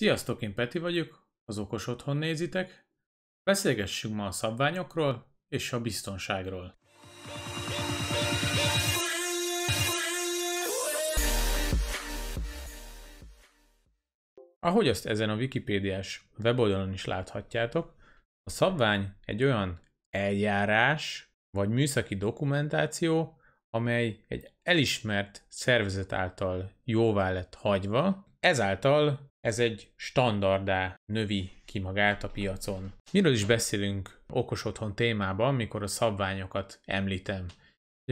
Sziasztok, én Peti vagyok, az Okos Otthon nézitek. Beszélgessünk ma a szabványokról és a biztonságról. Ahogy azt ezen a Wikipédiás weboldalon is láthatjátok, a szabvány egy olyan eljárás vagy műszaki dokumentáció, amely egy elismert szervezet által jóvá lett hagyva, ezáltal ez egy standardá növi ki magát a piacon. Miről is beszélünk okos otthon témában, mikor a szabványokat említem?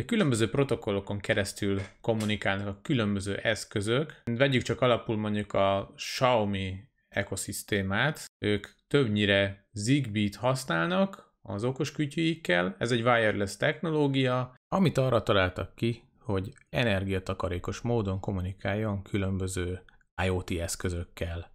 A különböző protokollokon keresztül kommunikálnak a különböző eszközök. Vegyük csak alapul mondjuk a Xiaomi ekoszisztémát. Ők többnyire Zigbee-t használnak az okos kütyűikkel. Ez egy wireless technológia, amit arra találtak ki, hogy energiatakarékos módon kommunikáljon különböző IoT eszközökkel.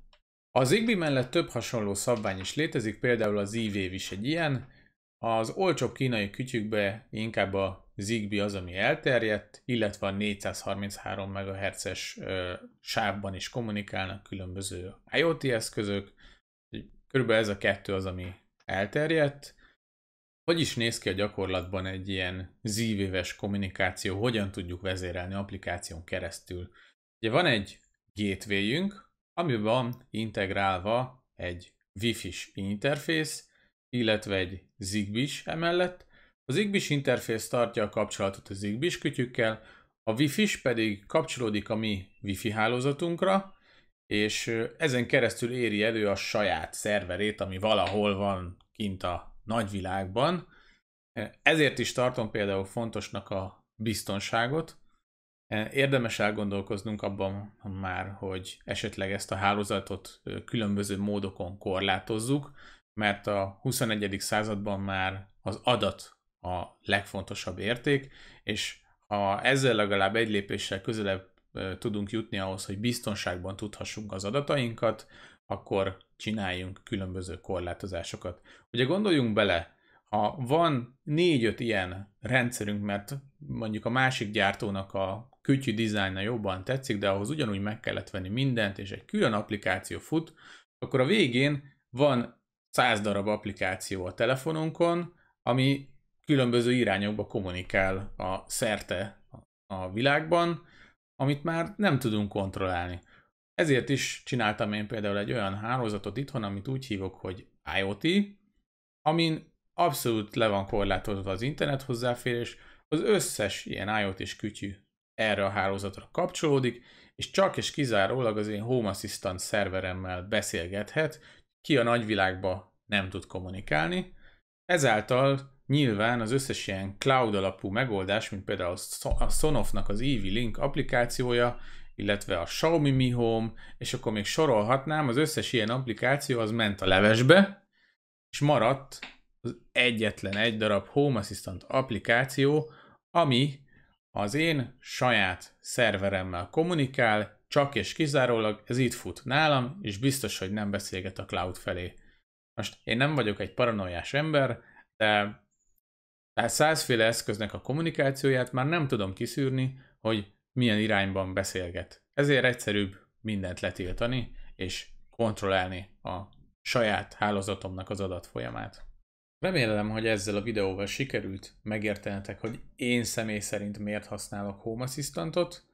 A Zigbee mellett több hasonló szabvány is létezik, például a Z-Wave is egy ilyen. Az olcsóbb kínai kütyükbe inkább a Zigbee az, ami elterjedt, illetve a 433 MHz-es sávban is kommunikálnak különböző IoT eszközök. Körülbelül ez a kettő az, ami elterjedt. Hogy is néz ki a gyakorlatban egy ilyen zívéves kommunikáció, hogyan tudjuk vezérelni applikáción keresztül? Ugye van egy gatewayünk, ami van integrálva egy Wi-Fi-s interfész, illetve egy Zigbee-s emellett. A Zigbee-s interfész tartja a kapcsolatot a Zigbee-s kütyükkel, a Wi-Fi-s pedig kapcsolódik a mi Wi-Fi hálózatunkra, és ezen keresztül éri elő a saját szerverét, ami valahol van kint a nagyvilágban. Ezért is tartom például fontosnak a biztonságot, Eh, érdemes elgondolkoznunk abban már, hogy esetleg ezt a hálózatot különböző módokon korlátozzuk, mert a 21. században már az adat a legfontosabb érték, és ha ezzel legalább egy lépéssel közelebb tudunk jutni ahhoz, hogy biztonságban tudhassunk az adatainkat, akkor csináljunk különböző korlátozásokat. Ugye gondoljunk bele, ha van négy-öt ilyen rendszerünk, mert mondjuk a másik gyártónak a kütyű dizájna jobban tetszik, de ahhoz ugyanúgy meg kellett venni mindent, és egy külön applikáció fut, akkor a végén van száz darab applikáció a telefonunkon, ami különböző irányokba kommunikál a szerte a világban, amit már nem tudunk kontrollálni. Ezért is csináltam én például egy olyan hálózatot itthon, amit úgy hívok, hogy IoT, amin abszolút le van korlátozva az internet hozzáférés, az összes ilyen iot és kütyű erre a hálózatra kapcsolódik, és csak és kizárólag az én Home Assistant szerveremmel beszélgethet, ki a nagyvilágba nem tud kommunikálni. Ezáltal nyilván az összes ilyen cloud alapú megoldás, mint például a Sonoffnak az Eevee Link applikációja, illetve a Xiaomi Mi Home, és akkor még sorolhatnám, az összes ilyen applikáció az ment a levesbe, és maradt az egyetlen egy darab Home Assistant applikáció, ami az én saját szerveremmel kommunikál, csak és kizárólag ez itt fut nálam, és biztos, hogy nem beszélget a cloud felé. Most én nem vagyok egy paranoiás ember, de tehát százféle eszköznek a kommunikációját már nem tudom kiszűrni, hogy milyen irányban beszélget. Ezért egyszerűbb mindent letiltani, és kontrollálni a saját hálózatomnak az adatfolyamát. Remélem, hogy ezzel a videóval sikerült megértenetek, hogy én személy szerint miért használok Home Assistantot.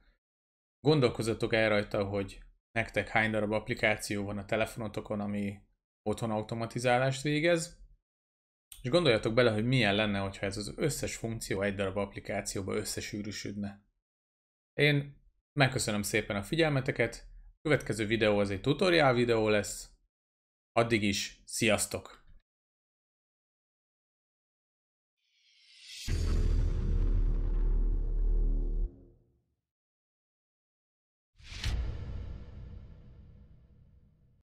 Gondolkozzatok el rajta, hogy nektek hány darab applikáció van a telefonotokon, ami otthon automatizálást végez, és gondoljatok bele, hogy milyen lenne, hogyha ez az összes funkció egy darab applikációba összesűrűsödne. Én megköszönöm szépen a figyelmeteket, a következő videó az egy tutoriál videó lesz, addig is, sziasztok!